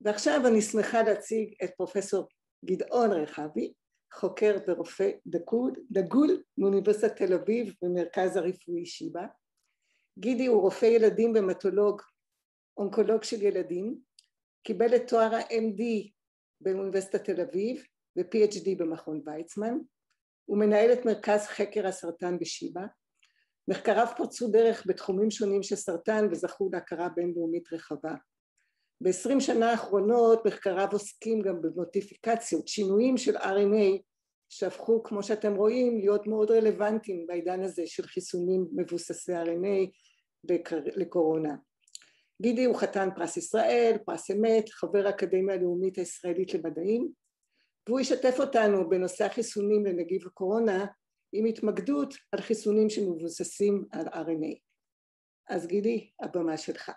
ועכשיו אני שמחה להציג את פרופסור גדעון רחבי, חוקר ורופא דקוד, דגול מאוניברסיטת תל אביב במרכז הרפואי שיבא. גידי הוא רופא ילדים ומטולוג, אונקולוג של ילדים, קיבל את תואר ה-MD באוניברסיטת תל אביב ו-PhD במכון ויצמן, הוא מנהל את מרכז חקר הסרטן בשיבא. מחקריו פרצו דרך בתחומים שונים של סרטן וזכו להכרה בינלאומית רחבה. ב-20 שנה האחרונות מחקריו עוסקים גם במוטיפיקציות, שינויים של RNA שהפכו כמו שאתם רואים להיות מאוד רלוונטיים בעידן הזה של חיסונים מבוססי RNA בקר... לקורונה. גידי הוא חתן פרס ישראל, פרס אמת, חבר האקדמיה הלאומית הישראלית למדעים והוא ישתף אותנו בנושא החיסונים לנגיף הקורונה עם התמקדות על חיסונים שמבוססים על RNA. אז גידי, הבמה שלך.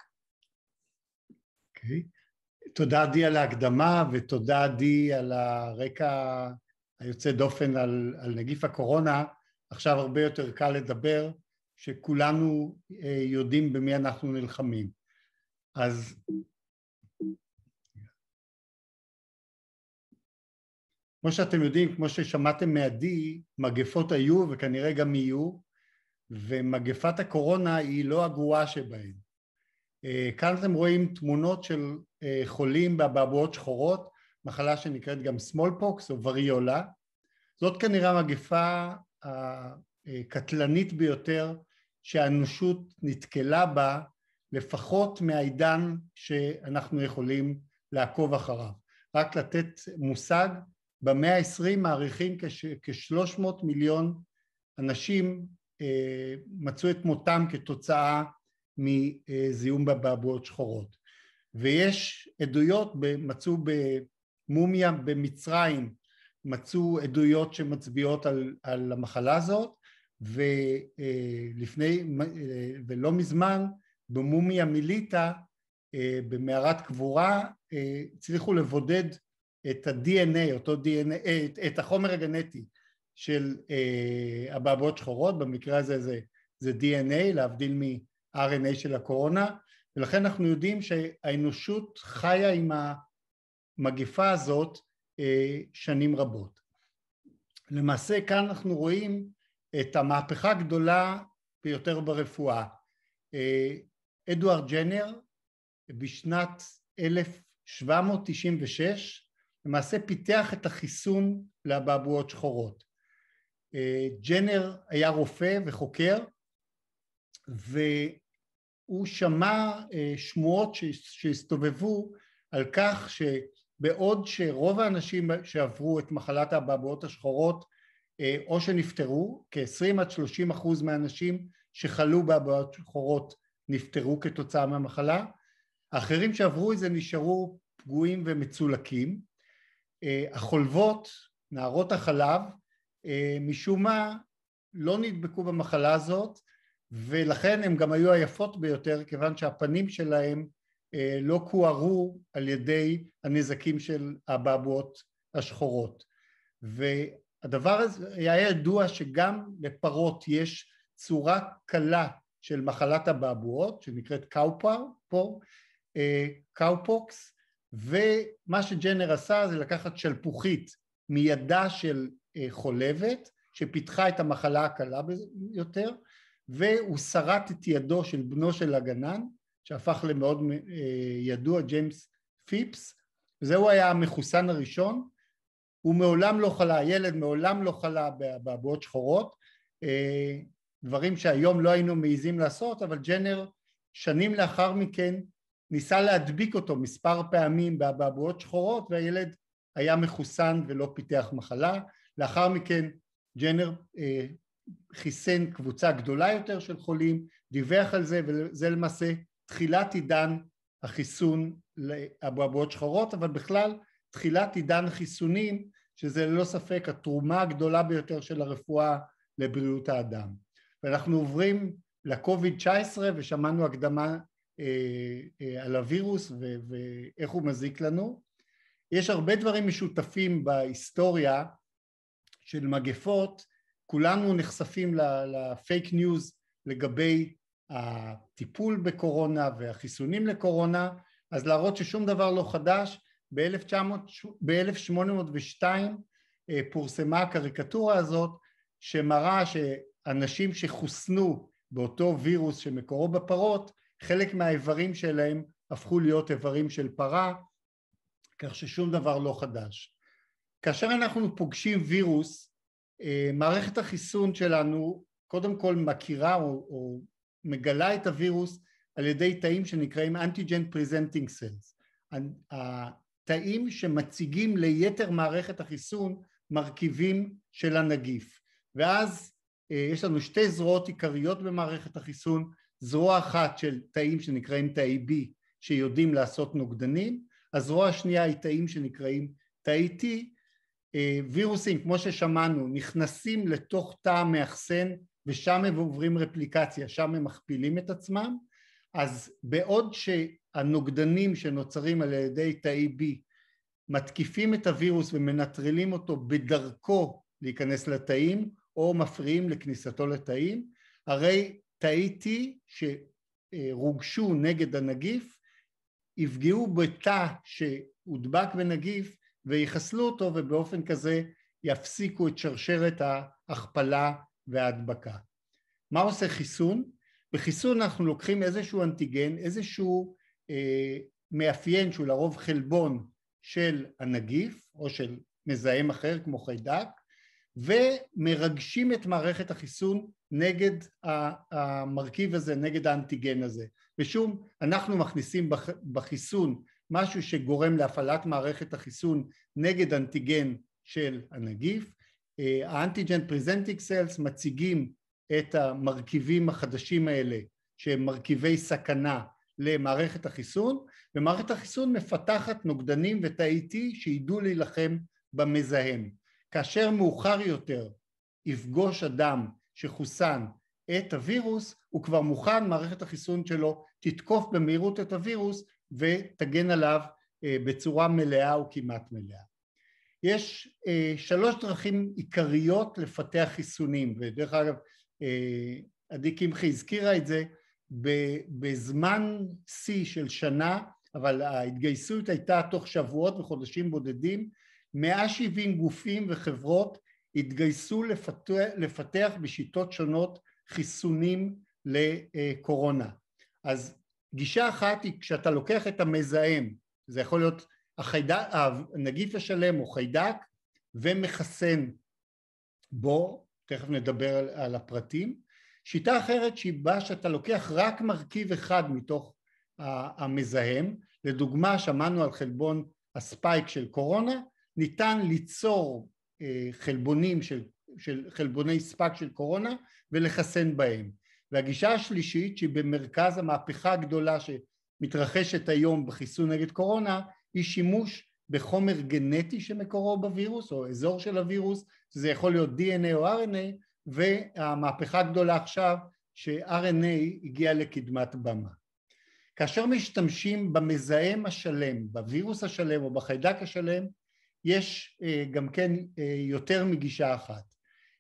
אוקיי. תודה עדי על ההקדמה ותודה עדי על הרקע היוצא דופן על, על נגיף הקורונה. עכשיו הרבה יותר קל לדבר, שכולנו אה, יודעים במי אנחנו נלחמים. אז כמו שאתם יודעים, כמו ששמעתם מעדי, מגפות היו וכנראה גם יהיו, ומגפת הקורונה היא לא הגרועה שבהן. אה, כאן אתם רואים תמונות של אה, חולים באבעבועות שחורות, מחלה שנקראת גם סמולפוקס או וריולה. זאת כנראה המגפה הקטלנית ביותר שהאנושות נתקלה בה, לפחות מהעידן שאנחנו יכולים לעקוב אחריו. רק לתת מושג, במאה ה-20 מעריכים כ-300 מיליון אנשים אה, מצאו את מותם כתוצאה מזיהום באבעבועות שחורות. ויש עדויות, מצאו במומיה במצרים, מצאו עדויות שמצביעות על, על המחלה הזאת, ולפני, ולא מזמן במומיה מליטה, במערת קבורה, הצליחו לבודד את ה-DNA, אותו DNA, את, את החומר הגנטי של אבעבועות אה, שחורות, במקרה הזה זה, זה DNA, להבדיל ה-RNA של הקורונה, ולכן אנחנו יודעים שהאנושות חיה עם המגפה הזאת אה, שנים רבות. למעשה כאן אנחנו רואים את המהפכה הגדולה ביותר ברפואה. אה, אדוארד ג'נר בשנת 1796 למעשה פיתח את החיסון לאבעבועות שחורות. אה, ג'נר היה רופא וחוקר, הוא שמע אה, שמועות שהסתובבו על כך שבעוד שרוב האנשים שעברו את מחלת האבעבועות השחורות אה, או שנפטרו, כ-20 עד 30 אחוז מהאנשים שחלו באבעבועות שחורות נפטרו כתוצאה מהמחלה, האחרים שעברו את זה נשארו פגועים ומצולקים, אה, החולבות, נערות החלב, משום מה לא נדבקו במחלה הזאת ולכן הן גם היו היפות ביותר כיוון שהפנים שלהם אה, לא כוערו על ידי הנזקים של הבעבועות השחורות והדבר הזה היה ידוע שגם לפרות יש צורה קלה של מחלת הבעבועות שנקראת קאופור, אה, קאופוקס ומה שג'נר עשה זה לקחת שלפוחית מידה של אה, חולבת שפיתחה את המחלה הקלה יותר והוא שרט את ידו של בנו של הגנן, שהפך למאוד אה, ידוע, ג'יימס פיפס, וזהו היה המחוסן הראשון, הוא מעולם לא חלה, הילד מעולם לא חלה באבועות שחורות, אה, דברים שהיום לא היינו מעיזים לעשות, אבל ג'נר שנים לאחר מכן ניסה להדביק אותו מספר פעמים באבועות שחורות והילד היה מחוסן ולא פיתח מחלה, לאחר מכן ג'נר אה, חיסן קבוצה גדולה יותר של חולים, דיווח על זה, וזה למעשה תחילת עידן החיסון לאבעבועות שחורות, אבל בכלל תחילת עידן חיסונים, שזה ללא ספק התרומה הגדולה ביותר של הרפואה לבריאות האדם. ואנחנו עוברים לקוביד 19 ושמענו הקדמה אה, אה, על הווירוס ו- ואיך הוא מזיק לנו. יש הרבה דברים משותפים בהיסטוריה של מגפות כולנו נחשפים לפייק ניוז לגבי הטיפול בקורונה והחיסונים לקורונה, אז להראות ששום דבר לא חדש, ב-1802 אה, פורסמה הקריקטורה הזאת שמראה שאנשים שחוסנו באותו וירוס שמקורו בפרות, חלק מהאיברים שלהם הפכו להיות איברים של פרה, כך ששום דבר לא חדש. כאשר אנחנו פוגשים וירוס אה, מערכת החיסון שלנו קודם כל מכירה או, או מגלה את הווירוס על ידי תאים שנקראים Antigen Presenting סלס. התאים שמציגים ליתר מערכת החיסון מרכיבים של הנגיף. ואז אה, יש לנו שתי זרועות עיקריות במערכת החיסון, זרוע אחת של תאים שנקראים תאי B שיודעים לעשות נוגדנים, הזרוע השנייה היא תאים שנקראים תאי T אה, וירוסים, כמו ששמענו, נכנסים לתוך תא המאחסן ושם הם עוברים רפליקציה, שם הם מכפילים את עצמם, אז בעוד שהנוגדנים שנוצרים על ידי תאי e B מתקיפים את הווירוס ומנטרלים אותו בדרכו להיכנס לתאים או מפריעים לכניסתו לתאים, הרי תאי e T שרוגשו נגד הנגיף יפגעו בתא שהודבק בנגיף ויחסלו אותו ובאופן כזה יפסיקו את שרשרת ההכפלה וההדבקה. מה עושה חיסון? בחיסון אנחנו לוקחים איזשהו אנטיגן, איזשהו אה, מאפיין שהוא לרוב חלבון של הנגיף או של מזהם אחר כמו חיידק ומרגשים את מערכת החיסון נגד המרכיב הזה, נגד האנטיגן הזה. ושוב, אנחנו מכניסים בחיסון משהו שגורם להפעלת מערכת החיסון נגד אנטיגן של הנגיף. אה, האנטיגן פרזנטיק סלס מציגים את המרכיבים החדשים האלה שהם מרכיבי סכנה למערכת החיסון ומערכת החיסון מפתחת נוגדנים ותאי T שידעו להילחם במזהם. כאשר מאוחר יותר יפגוש אדם שחוסן את הווירוס, הוא כבר מוכן, מערכת החיסון שלו תתקוף במהירות את הווירוס ותגן עליו אה, בצורה מלאה או כמעט מלאה. יש אה, שלוש דרכים עיקריות לפתח חיסונים, ודרך אגב אה, עדי קמחי הזכירה את זה, בזמן שיא של שנה, אבל ההתגייסות הייתה תוך שבועות וחודשים בודדים, 170 גופים וחברות התגייסו לפתח, לפתח בשיטות שונות חיסונים לקורונה. אז גישה אחת היא כשאתה לוקח את המזהם, זה יכול להיות החיידק, הנגיף השלם או חיידק ומחסן בו, תכף נדבר על, על הפרטים. שיטה אחרת שהיא בה שאתה לוקח רק מרכיב אחד מתוך המזהם, לדוגמה שמענו על חלבון הספייק של קורונה, ניתן ליצור אה, חלבונים של, של חלבוני ספק של קורונה ולחסן בהם. והגישה השלישית שהיא במרכז המהפכה הגדולה שמתרחשת היום בחיסון נגד קורונה היא שימוש בחומר גנטי שמקורו בווירוס או אזור של הווירוס שזה יכול להיות DNA או RNA והמהפכה הגדולה עכשיו ש-RNA הגיע לקדמת במה. כאשר משתמשים במזהם השלם, בווירוס השלם או בחיידק השלם יש אה, גם כן אה, יותר מגישה אחת.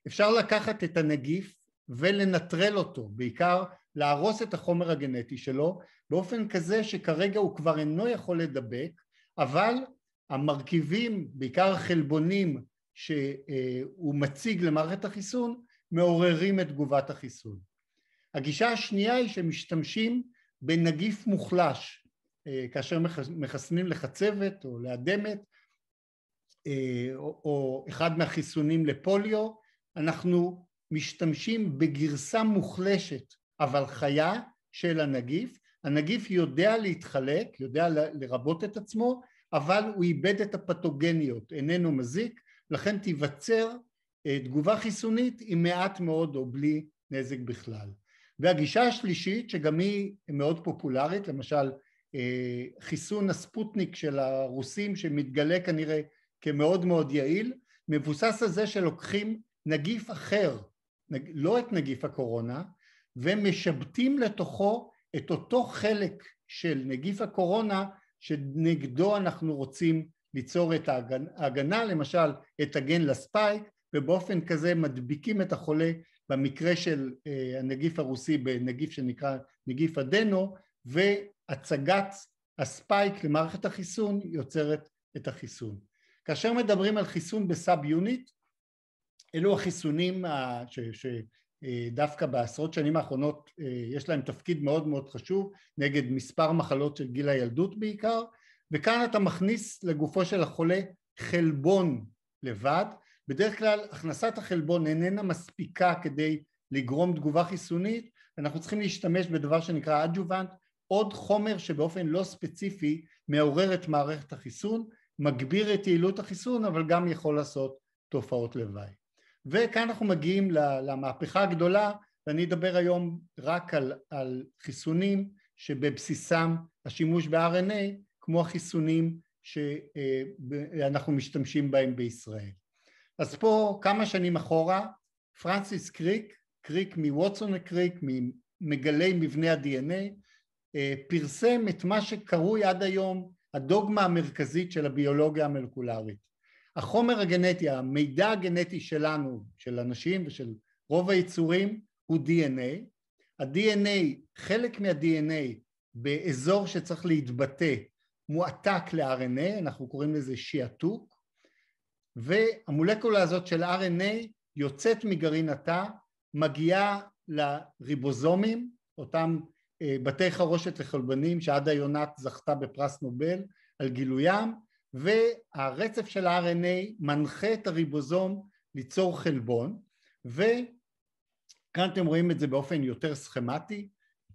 אפשר לקחת את הנגיף ולנטרל אותו, בעיקר להרוס את החומר הגנטי שלו באופן כזה שכרגע הוא כבר אינו יכול לדבק, אבל המרכיבים, בעיקר החלבונים שהוא מציג למערכת החיסון, מעוררים את תגובת החיסון. הגישה השנייה היא שמשתמשים בנגיף מוחלש, כאשר מחסנים לחצבת או לאדמת, אה, או אחד מהחיסונים לפוליו, אנחנו משתמשים בגרסה מוחלשת אבל חיה של הנגיף, הנגיף יודע להתחלק, יודע לרבות את עצמו, אבל הוא איבד את הפתוגניות, איננו מזיק, לכן תיווצר אה, תגובה חיסונית עם מעט מאוד או בלי נזק בכלל. והגישה השלישית, שגם היא מאוד פופולרית, למשל אה, חיסון הספוטניק של הרוסים שמתגלה כנראה כמאוד מאוד יעיל, מבוסס על זה שלוקחים נגיף אחר לא את נגיף הקורונה, ומשבתים לתוכו את אותו חלק של נגיף הקורונה שנגדו אנחנו רוצים ליצור את ההגנה, למשל את הגן לספייק, ובאופן כזה מדביקים את החולה במקרה של אה, הנגיף הרוסי בנגיף שנקרא נגיף אדנו, והצגת הספייק למערכת החיסון יוצרת את החיסון. כאשר מדברים על חיסון בסאב יוניט, אלו החיסונים שדווקא אה, בעשרות שנים האחרונות אה, יש להם תפקיד מאוד מאוד חשוב נגד מספר מחלות של גיל הילדות בעיקר וכאן אתה מכניס לגופו של החולה חלבון לבד בדרך כלל הכנסת החלבון איננה מספיקה כדי לגרום תגובה חיסונית אנחנו צריכים להשתמש בדבר שנקרא אג'ובנט עוד חומר שבאופן לא ספציפי מעורר את מערכת החיסון מגביר את יעילות החיסון אבל גם יכול לעשות תופעות לוואי וכאן אנחנו מגיעים למהפכה הגדולה ואני אדבר היום רק על, על חיסונים שבבסיסם השימוש ב-RNA כמו החיסונים שאנחנו אה, משתמשים בהם בישראל. אז פה כמה שנים אחורה פרנסיס קריק, קריק מווטסון הקריק, ממגלי מבנה ה-DNA, אה, פרסם את מה שקרוי עד היום הדוגמה המרכזית של הביולוגיה המולקולרית. החומר הגנטי, המידע הגנטי שלנו, של אנשים ושל רוב היצורים, הוא DNA. ה-DNA, חלק מה-DNA באזור שצריך להתבטא, מועתק ל-RNA, אנחנו קוראים לזה שיעתוק, והמולקולה הזאת של RNA יוצאת מגרעין התא, מגיעה לריבוזומים, אותם אה, בתי חרושת לחלבנים שעדה יונת זכתה בפרס נובל על גילוים, והרצף של ה-RNA מנחה את הריבוזום ליצור חלבון, וכאן אתם רואים את זה באופן יותר סכמטי,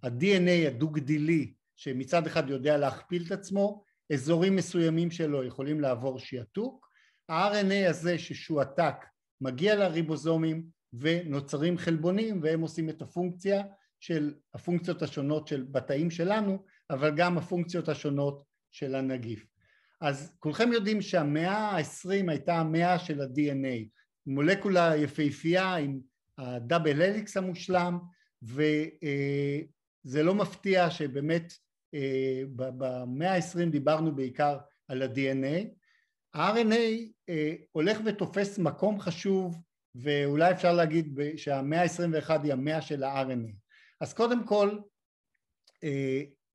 ה-DNA הדו-גדילי שמצד אחד יודע להכפיל את עצמו, אזורים מסוימים שלו יכולים לעבור שיעתוק, ה-RNA הזה ששועתק מגיע לריבוזומים ונוצרים חלבונים והם עושים את הפונקציה של הפונקציות השונות של בתאים שלנו, אבל גם הפונקציות השונות של הנגיף. אז כולכם יודעים שהמאה העשרים הייתה המאה של ה-DNA, מולקולה יפהפייה עם הדאבל אליקס המושלם, וזה אה, לא מפתיע שבאמת אה, במאה העשרים דיברנו בעיקר על ה-DNA. ה-RNA אה, הולך ותופס מקום חשוב, ואולי אפשר להגיד שהמאה העשרים 21 היא המאה של ה-RNA. אז קודם כל,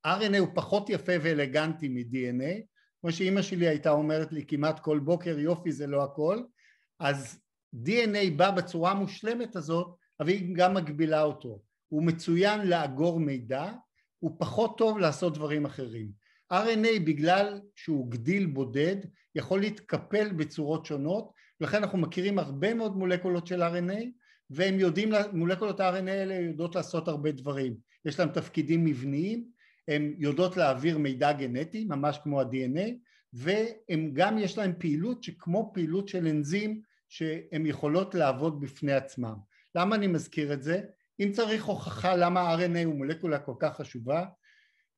RNA הוא פחות יפה ואלגנטי מ-DNA, כמו שאימא שלי הייתה אומרת לי כמעט כל בוקר, יופי זה לא הכל, אז DNA בא בצורה המושלמת הזאת, אבל היא גם מגבילה אותו. הוא מצוין לאגור מידע, הוא פחות טוב לעשות דברים אחרים. RNA בגלל שהוא גדיל בודד יכול להתקפל בצורות שונות ולכן אנחנו מכירים הרבה מאוד מולקולות של RNA והם יודעים, מולקולות ה-RNA האלה יודעות לעשות הרבה דברים. יש להם תפקידים מבניים הן יודעות להעביר מידע גנטי, ממש כמו ה-DNA, והן גם יש להן פעילות שכמו פעילות של אנזים שהן יכולות לעבוד בפני עצמם. למה אני מזכיר את זה? אם צריך הוכחה למה RNA הוא מולקולה כל כך חשובה,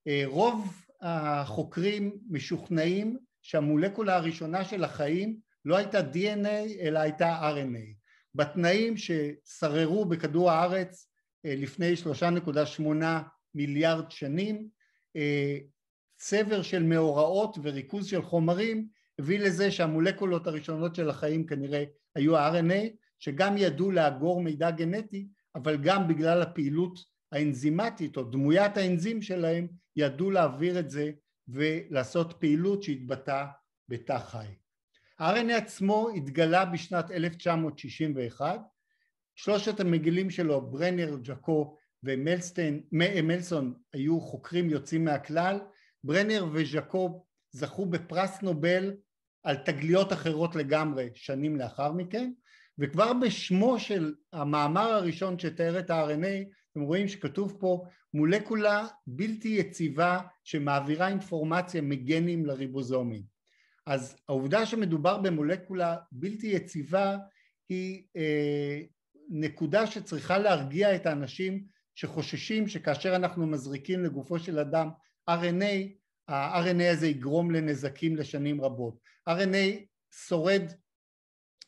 אה, רוב החוקרים משוכנעים שהמולקולה הראשונה של החיים לא הייתה DNA אלא הייתה RNA. בתנאים ששררו בכדור הארץ אה, לפני שמונה. מיליארד שנים. אה, צבר של מאורעות וריכוז של חומרים הביא לזה שהמולקולות הראשונות של החיים כנראה היו ה-RNA, שגם ידעו לאגור מידע גנטי, אבל גם בגלל הפעילות האנזימטית או דמוית האנזים שלהם, ידעו להעביר את זה ולעשות פעילות שהתבטאה בתא חי. ה-RNA עצמו התגלה בשנת 1961, שלושת המגילים שלו, ברנר, ג'קו ומלסון היו חוקרים יוצאים מהכלל, ברנר וז'קוב זכו בפרס נובל על תגליות אחרות לגמרי שנים לאחר מכן, וכבר בשמו של המאמר הראשון שתיאר את ה-RNA, אתם רואים שכתוב פה מולקולה בלתי יציבה שמעבירה אינפורמציה מגנים לריבוזומים. אז העובדה שמדובר במולקולה בלתי יציבה היא אה, נקודה שצריכה להרגיע את האנשים שחוששים שכאשר אנחנו מזריקים לגופו של אדם RNA, ה-RNA הזה יגרום לנזקים לשנים רבות. RNA שורד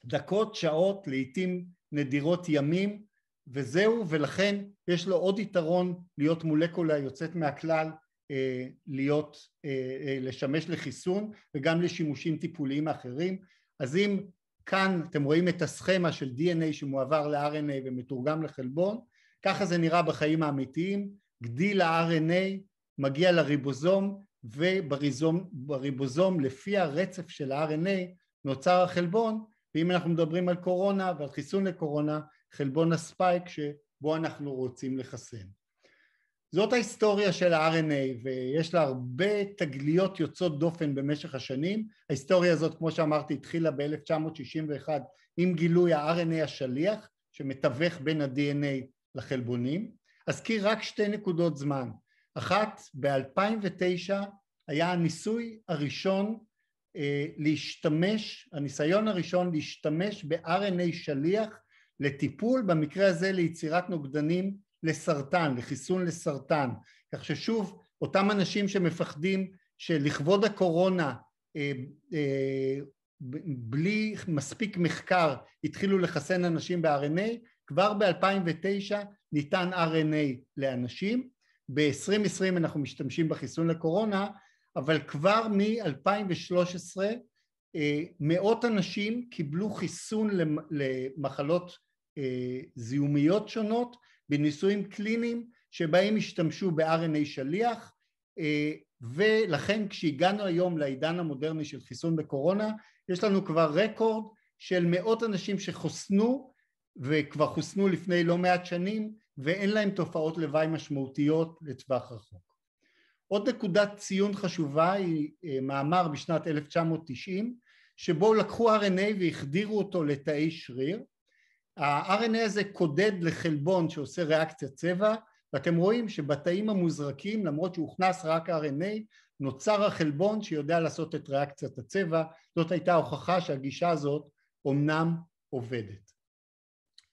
דקות, שעות, לעיתים נדירות ימים, וזהו, ולכן יש לו עוד יתרון להיות מולקולה יוצאת מהכלל, אה, להיות, אה, אה, לשמש לחיסון וגם לשימושים טיפוליים אחרים. אז אם כאן אתם רואים את הסכמה של DNA שמועבר ל-RNA ומתורגם לחלבון, ככה זה נראה בחיים האמיתיים, גדיל ה-RNA מגיע לריבוזום ובריבוזום לפי הרצף של ה-RNA נוצר החלבון ואם אנחנו מדברים על קורונה ועל חיסון לקורונה, חלבון הספייק שבו אנחנו רוצים לחסן. זאת ההיסטוריה של ה-RNA ויש לה הרבה תגליות יוצאות דופן במשך השנים. ההיסטוריה הזאת, כמו שאמרתי, התחילה ב-1961 עם גילוי ה-RNA השליח שמתווך בין ה-DNA לחלבונים. אזכיר רק שתי נקודות זמן. אחת, ב-2009 היה הניסוי הראשון אה, להשתמש, הניסיון הראשון להשתמש ב-RNA שליח לטיפול, במקרה הזה ליצירת נוגדנים לסרטן, לחיסון לסרטן. כך ששוב, אותם אנשים שמפחדים שלכבוד הקורונה אה, אה, בלי מספיק מחקר התחילו לחסן אנשים ב-RNA, כבר ב-2009 ניתן RNA לאנשים, ב-2020 אנחנו משתמשים בחיסון לקורונה, אבל כבר מ-2013 אה, מאות אנשים קיבלו חיסון למחלות אה, זיהומיות שונות בניסויים קליניים שבהם השתמשו ב-RNA שליח אה, ולכן כשהגענו היום לעידן המודרני של חיסון בקורונה יש לנו כבר רקורד של מאות אנשים שחוסנו וכבר חוסנו לפני לא מעט שנים ואין להם תופעות לוואי משמעותיות לטווח רחוק. עוד נקודת ציון חשובה היא אה, מאמר בשנת 1990 שבו לקחו RNA והחדירו אותו לתאי שריר. ה-RNA הזה קודד לחלבון שעושה ריאקציה צבע ואתם רואים שבתאים המוזרקים למרות שהוכנס רק RNA נוצר החלבון שיודע לעשות את ריאקציית הצבע זאת הייתה ההוכחה שהגישה הזאת אומנם עובדת.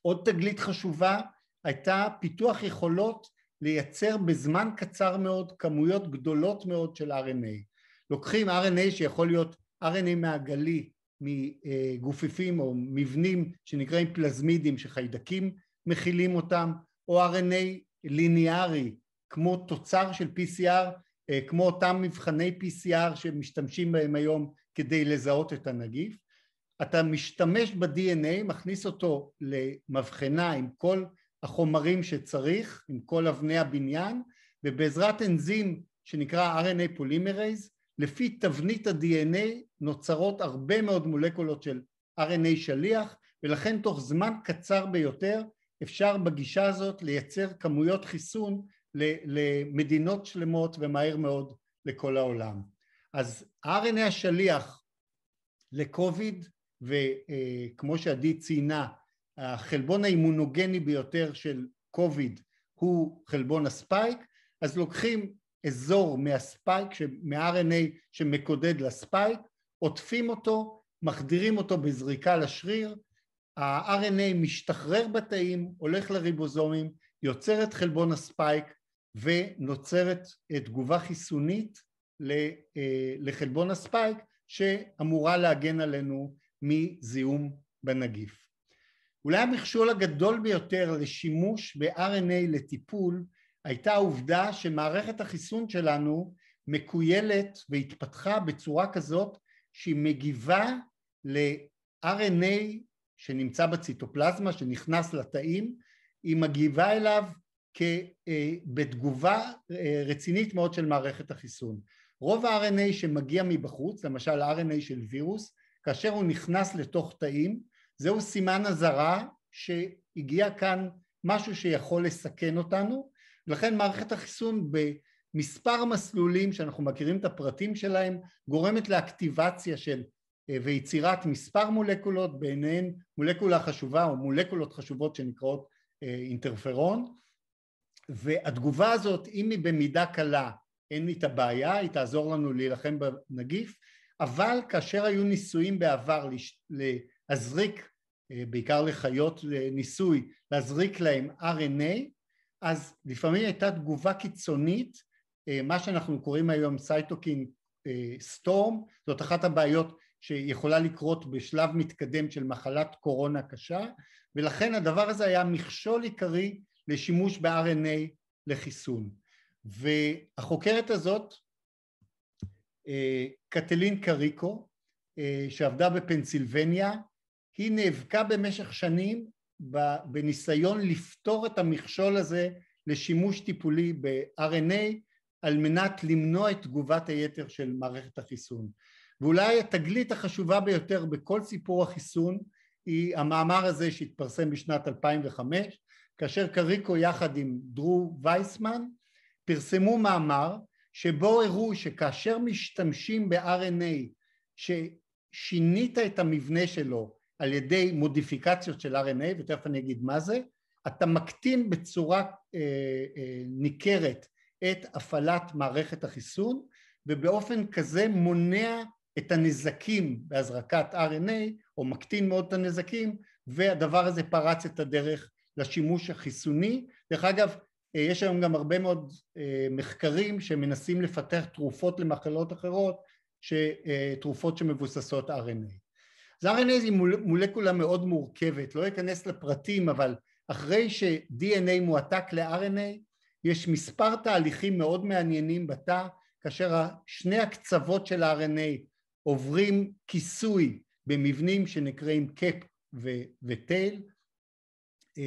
עוד תגלית חשובה הייתה פיתוח יכולות לייצר בזמן קצר מאוד כמויות גדולות מאוד של RNA. לוקחים RNA שיכול להיות RNA מעגלי מגופיפים או מבנים שנקראים פלזמידים שחיידקים מכילים אותם, או RNA ליניארי כמו תוצר של PCR, אה, כמו אותם מבחני PCR שמשתמשים בהם היום כדי לזהות את הנגיף, אתה משתמש ב-DNA, מכניס אותו למבחנה עם כל החומרים שצריך, עם כל אבני הבניין, ובעזרת אנזים שנקרא RNA פולימרייז, לפי תבנית ה-DNA נוצרות הרבה מאוד מולקולות של RNA שליח, ולכן תוך זמן קצר ביותר אפשר בגישה הזאת לייצר כמויות חיסון למדינות שלמות ומהר מאוד לכל העולם. אז ה-RNA השליח לקוביד וכמו שעדי ציינה, החלבון האימונוגני ביותר של קוביד הוא חלבון הספייק, אז לוקחים אזור מהספייק, מה-RNA שמקודד לספייק, עוטפים אותו, מחדירים אותו בזריקה לשריר, ה-RNA משתחרר בתאים, הולך לריבוזומים, יוצר את חלבון הספייק ונוצרת תגובה חיסונית אה, לחלבון הספייק שאמורה להגן עלינו מזיהום בנגיף. אולי המכשול הגדול ביותר לשימוש ב-RNA לטיפול הייתה העובדה שמערכת החיסון שלנו מקוילת והתפתחה בצורה כזאת שהיא מגיבה ל-RNA שנמצא בציטופלזמה, שנכנס לתאים, היא מגיבה אליו אה, בתגובה אה, רצינית מאוד של מערכת החיסון. רוב ה-RNA שמגיע מבחוץ, למשל ה-RNA של וירוס, כאשר הוא נכנס לתוך תאים, זהו סימן אזהרה שהגיע כאן משהו שיכול לסכן אותנו, ולכן מערכת החיסון במספר מסלולים שאנחנו מכירים את הפרטים שלהם, גורמת לאקטיבציה של אה, ויצירת מספר מולקולות, ביניהן מולקולה חשובה או מולקולות חשובות שנקראות אה, אינטרפרון, והתגובה הזאת, אם היא במידה קלה, אין את הבעיה, היא תעזור לנו להילחם בנגיף, אבל כאשר היו ניסויים בעבר להזריק, אה, בעיקר לחיות אה, ניסוי, להזריק להם RNA, אז לפעמים הייתה תגובה קיצונית, אה, מה שאנחנו קוראים היום סייטוקין סטורם, זאת אחת הבעיות שיכולה לקרות בשלב מתקדם של מחלת קורונה קשה, ולכן הדבר הזה היה מכשול עיקרי לשימוש ב-RNA לחיסון. והחוקרת הזאת אה, קטלין קריקו, אה, שעבדה בפנסילבניה, היא נאבקה במשך שנים בניסיון לפתור את המכשול הזה לשימוש טיפולי ב-RNA על מנת למנוע את תגובת היתר של מערכת החיסון. ואולי התגלית החשובה ביותר בכל סיפור החיסון היא המאמר הזה שהתפרסם בשנת 2005, כאשר קריקו יחד עם דרו וייסמן פרסמו מאמר שבו הראו שכאשר משתמשים ב-RNA ששינית את המבנה שלו על ידי מודיפיקציות של RNA, ותכף אני אגיד מה זה, אתה מקטין בצורה אה, אה, ניכרת את הפעלת מערכת החיסון, ובאופן כזה מונע את הנזקים בהזרקת RNA, או מקטין מאוד את הנזקים, והדבר הזה פרץ את הדרך לשימוש החיסוני. דרך אגב, אה, יש היום גם הרבה מאוד אה, מחקרים שמנסים לפתח תרופות למחלות אחרות, אה, תרופות שמבוססות RNA. אז RNA היא מולקולה מאוד מורכבת, לא אכנס לפרטים, אבל אחרי ש-DNA מועתק ל-RNA, יש מספר תהליכים מאוד מעניינים בתא, כאשר שני הקצוות של ה-RNA עוברים כיסוי במבנים שנקראים קאפ ו- וטייל.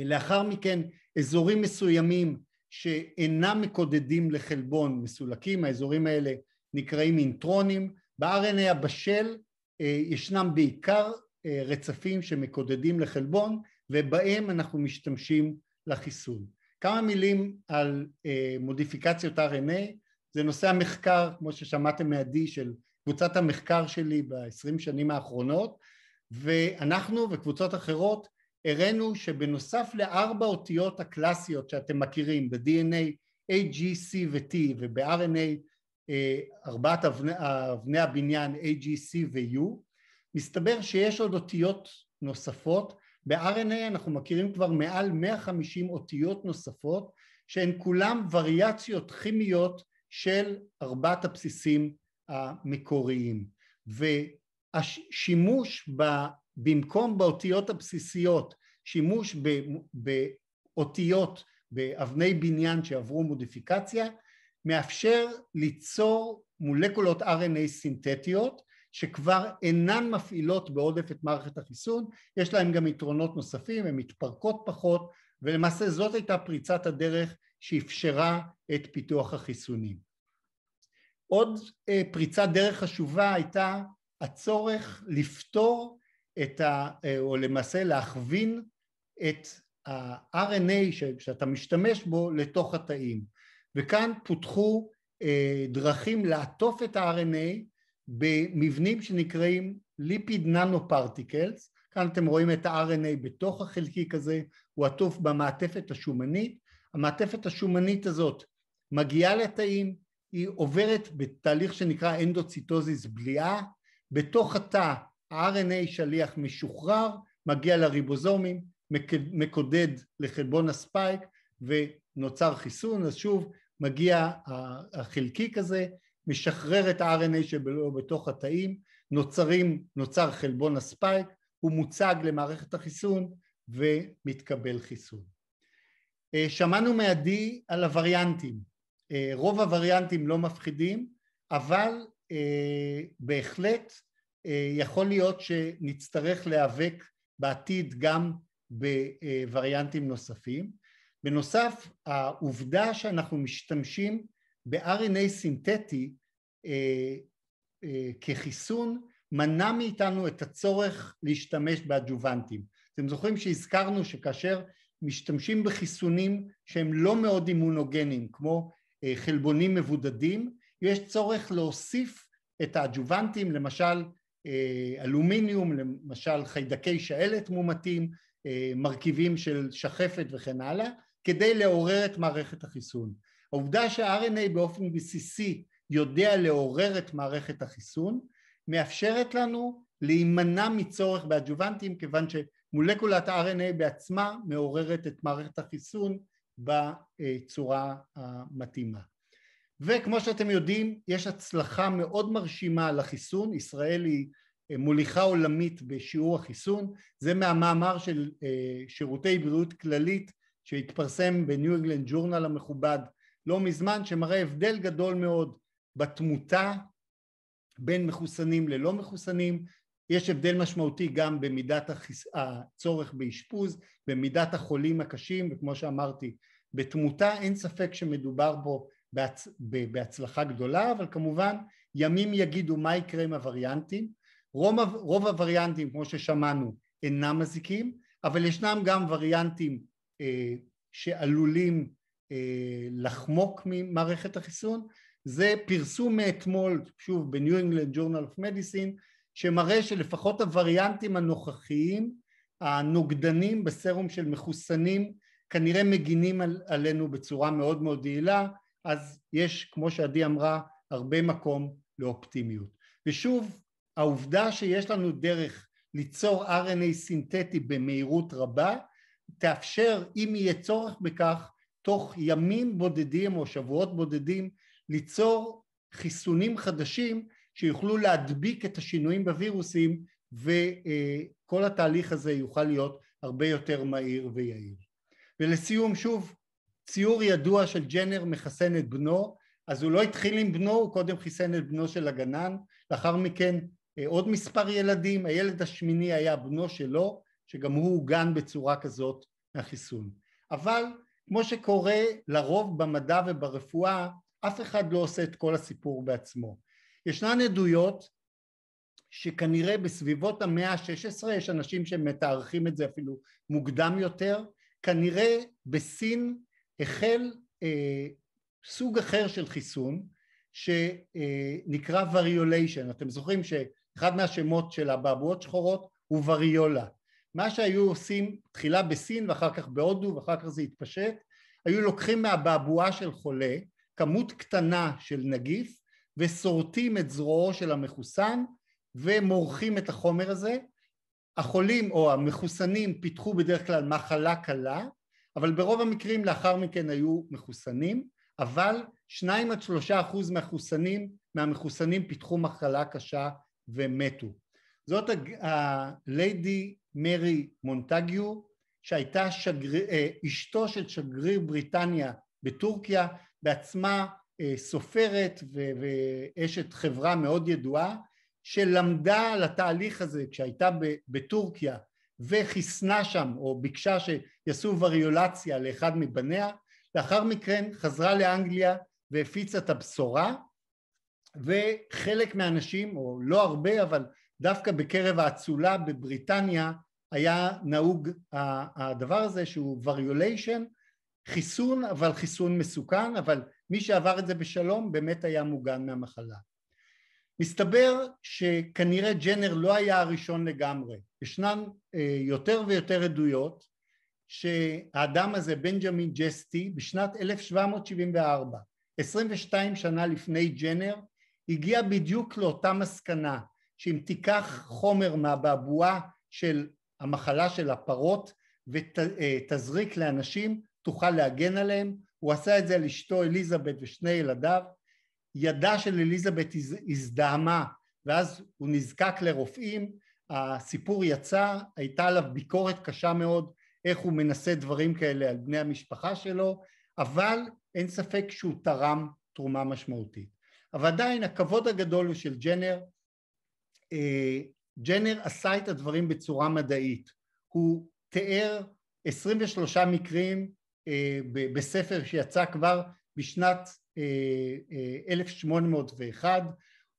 לאחר מכן אזורים מסוימים שאינם מקודדים לחלבון מסולקים, האזורים האלה נקראים אינטרונים, ב-RNA הבשל אה, ישנם בעיקר אה, רצפים שמקודדים לחלבון ובהם אנחנו משתמשים לחיסון. כמה מילים על אה, מודיפיקציות RNA, זה נושא המחקר כמו ששמעתם מעדי של קבוצת המחקר שלי בעשרים שנים האחרונות ואנחנו וקבוצות אחרות הראינו שבנוסף לארבע אותיות הקלאסיות שאתם מכירים ב-DNA, A, G, C ו-T וב-RNA אה, ארבעת אבני, אבני הבניין A, G, C ו-U, מסתבר שיש עוד אותיות נוספות, ב-RNA אנחנו מכירים כבר מעל 150 אותיות נוספות שהן כולם וריאציות כימיות של ארבעת הבסיסים המקוריים והשימוש במקום באותיות הבסיסיות שימוש באותיות, באבני בניין שעברו מודיפיקציה, מאפשר ליצור מולקולות RNA סינתטיות שכבר אינן מפעילות בעודף את מערכת החיסון, יש להן גם יתרונות נוספים, הן מתפרקות פחות, ולמעשה זאת הייתה פריצת הדרך שאפשרה את פיתוח החיסונים. עוד אה, פריצת דרך חשובה הייתה הצורך לפתור את ה... אה, או למעשה להכווין את ה-RNA ש, שאתה משתמש בו לתוך התאים. וכאן פותחו אה, דרכים לעטוף את ה-RNA במבנים שנקראים ליפיד ננו פרטיקלס, כאן אתם רואים את ה-RNA בתוך החלקיק הזה, הוא עטוף במעטפת השומנית, המעטפת השומנית הזאת מגיעה לתאים, היא עוברת בתהליך שנקרא אנדוציטוזיס בליעה, בתוך התא ה-RNA שליח משוחרר, מגיע לריבוזומים, מקודד לחלבון הספייק ונוצר חיסון, אז שוב מגיע החלקיק הזה, משחרר את ה-RNA שבו בתוך התאים, נוצרים, נוצר חלבון הספייק, הוא מוצג למערכת החיסון ומתקבל חיסון. אה, שמענו מעדי על הווריאנטים, אה, רוב הווריאנטים לא מפחידים, אבל אה, בהחלט אה, יכול להיות שנצטרך להיאבק בעתיד גם בווריאנטים נוספים. בנוסף, העובדה שאנחנו משתמשים ב-RNA סינתטי אה, אה, כחיסון מנע מאיתנו את הצורך להשתמש באג'ובנטים. אתם זוכרים שהזכרנו שכאשר משתמשים בחיסונים שהם לא מאוד אימונוגנים, כמו חלבונים מבודדים, יש צורך להוסיף את האג'ובנטים, למשל אה, אלומיניום, למשל חיידקי שעלת מומתים, אה, מרכיבים של שחפת וכן הלאה, כדי לעורר את מערכת החיסון. העובדה שה-RNA באופן בסיסי יודע לעורר את מערכת החיסון, מאפשרת לנו להימנע מצורך באג'וונטים, כיוון שמולקולת ה-RNA בעצמה מעוררת את מערכת החיסון בצורה המתאימה. וכמו שאתם יודעים, יש הצלחה מאוד מרשימה לחיסון, ישראל היא אה, מוליכה עולמית בשיעור החיסון, זה מהמאמר של אה, שירותי בריאות כללית שהתפרסם בניו אנגלנד ג'ורנל המכובד לא מזמן, שמראה הבדל גדול מאוד בתמותה בין מחוסנים ללא מחוסנים, יש הבדל משמעותי גם במידת החיס... הצורך באשפוז, במידת החולים הקשים, וכמו שאמרתי, בתמותה אין ספק שמדובר פה בהצ... בהצלחה גדולה, אבל כמובן ימים יגידו מה יקרה עם הווריאנטים. רוב, רוב הווריאנטים, כמו ששמענו, אינם מזיקים, אבל ישנם גם וריאנטים אה, שעלולים אה, לחמוק ממערכת החיסון. זה פרסום מאתמול, שוב, בניו new ג'ורנל אוף מדיסין, שמראה שלפחות הווריאנטים הנוכחיים, הנוגדנים בסרום של מחוסנים, כנראה מגינים על, עלינו בצורה מאוד מאוד יעילה, אז יש, כמו שעדי אמרה, הרבה מקום לאופטימיות. ושוב, העובדה שיש לנו דרך ליצור RNA סינתטי במהירות רבה, תאפשר, אם יהיה צורך בכך, תוך ימים בודדים או שבועות בודדים, ליצור חיסונים חדשים שיוכלו להדביק את השינויים בווירוסים וכל התהליך הזה יוכל להיות הרבה יותר מהיר ויעיל. ולסיום שוב ציור ידוע של ג'נר מחסן את בנו, אז הוא לא התחיל עם בנו, הוא קודם חיסן את בנו של הגנן, לאחר מכן אה, עוד מספר ילדים, הילד השמיני היה בנו שלו, שגם הוא עוגן בצורה כזאת מהחיסון. אבל כמו שקורה לרוב במדע וברפואה, אף אחד לא עושה את כל הסיפור בעצמו. ישנן עדויות שכנראה בסביבות המאה ה-16, יש אנשים שמתארחים את זה אפילו מוקדם יותר, כנראה בסין החל אה, סוג אחר של חיסון שנקרא אה, וריוליישן. אתם זוכרים שאחד מהשמות של הבעבועות שחורות הוא וריולה. מה שהיו עושים תחילה בסין ואחר כך בהודו ואחר כך זה התפשט, היו לוקחים מהבעבועה של חולה כמות קטנה של נגיף ושורטים את זרועו של המחוסן ומורחים את החומר הזה. החולים או המחוסנים פיתחו בדרך כלל מחלה קלה אבל ברוב המקרים לאחר מכן היו מחוסנים, אבל שניים עד שלושה אחוז מהחוסנים, מהמחוסנים פיתחו מחלה קשה ומתו. זאת הליידי מרי מונטגיו שהייתה שגר... אה, אשתו של שגריר בריטניה בטורקיה, בעצמה אה, סופרת ו... ואשת חברה מאוד ידועה, שלמדה על התהליך הזה כשהייתה בטורקיה וחיסנה שם או ביקשה שיעשו וריולציה לאחד מבניה, לאחר מכן חזרה לאנגליה והפיצה את הבשורה וחלק מהאנשים, או לא הרבה אבל דווקא בקרב האצולה בבריטניה היה נהוג הדבר הזה שהוא וריוליישן, חיסון אבל חיסון מסוכן, אבל מי שעבר את זה בשלום באמת היה מוגן מהמחלה. מסתבר שכנראה ג'נר לא היה הראשון לגמרי, ישנן אה, יותר ויותר עדויות שהאדם הזה בנג'מין ג'סטי בשנת 1774, 22 שנה לפני ג'נר, הגיע בדיוק לאותה מסקנה שאם תיקח חומר מהבעבועה של המחלה של הפרות ותזריק אה, לאנשים תוכל להגן עליהם, הוא עשה את זה על אשתו אליזבת ושני ילדיו ידה של אליזבת הזדהמה ואז הוא נזקק לרופאים, הסיפור יצא, הייתה עליו ביקורת קשה מאוד איך הוא מנסה דברים כאלה על בני המשפחה שלו, אבל אין ספק שהוא תרם תרומה משמעותית. אבל עדיין הכבוד הגדול הוא של ג'נר, אה, ג'נר עשה את הדברים בצורה מדעית, הוא תיאר 23 מקרים אה, בספר שיצא כבר בשנת 1801 אה, אה,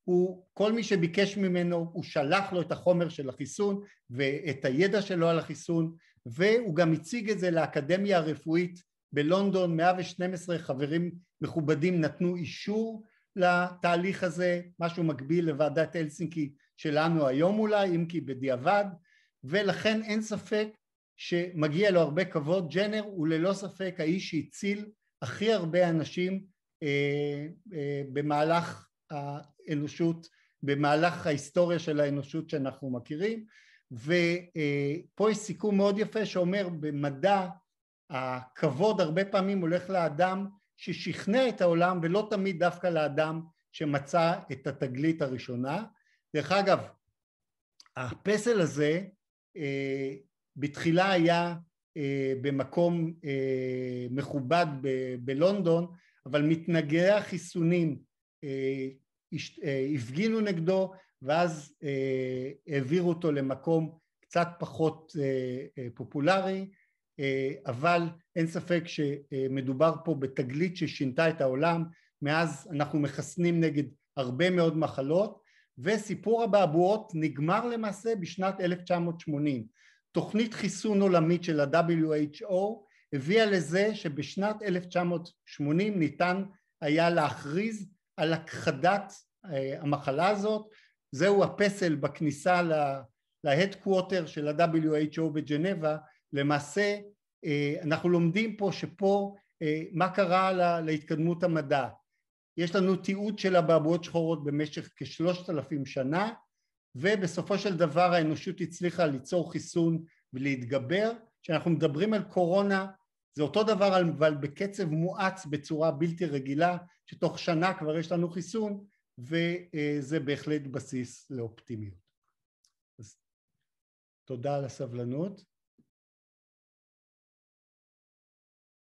הוא, כל מי שביקש ממנו, הוא שלח לו את החומר של החיסון ואת הידע שלו על החיסון והוא גם הציג את זה לאקדמיה הרפואית בלונדון, 112 חברים מכובדים נתנו אישור לתהליך הזה, משהו מקביל לוועדת הלסינקי שלנו היום אולי, אם כי בדיעבד, ולכן אין ספק שמגיע לו הרבה כבוד. ג'נר הוא ללא ספק האיש שהציל הכי הרבה אנשים אה, אה, במהלך האנושות, במהלך ההיסטוריה של האנושות שאנחנו מכירים ופה אה, יש סיכום מאוד יפה שאומר במדע הכבוד הרבה פעמים הולך לאדם ששכנע את העולם ולא תמיד דווקא לאדם שמצא את התגלית הראשונה. דרך אגב, הפסל הזה בתחילה היה במקום מכובד בלונדון אבל מתנגדי החיסונים אה, אה, הפגינו נגדו ואז אה, העבירו אותו למקום קצת פחות פופולרי אבל אין ספק שמדובר פה בתגלית ששינתה את העולם מאז אנחנו מחסנים נגד הרבה מאוד מחלות וסיפור הבעבועות נגמר למעשה בשנת 1980 תוכנית חיסון עולמית של ה-WHO הביאה לזה שבשנת 1980 ניתן היה להכריז על הכחדת אה, המחלה הזאת, זהו הפסל בכניסה להדקווטר של ה-WHO בג'נבה, למעשה אה, אנחנו לומדים פה שפה אה, מה קרה להתקדמות המדע, יש לנו תיעוד של אבעבועות שחורות במשך כשלושת אלפים שנה ובסופו של דבר האנושות הצליחה ליצור חיסון ולהתגבר כשאנחנו מדברים על קורונה זה אותו דבר אבל בקצב מואץ בצורה בלתי רגילה, שתוך שנה כבר יש לנו חיסון, וזה בהחלט בסיס לאופטימיות. אז תודה על הסבלנות.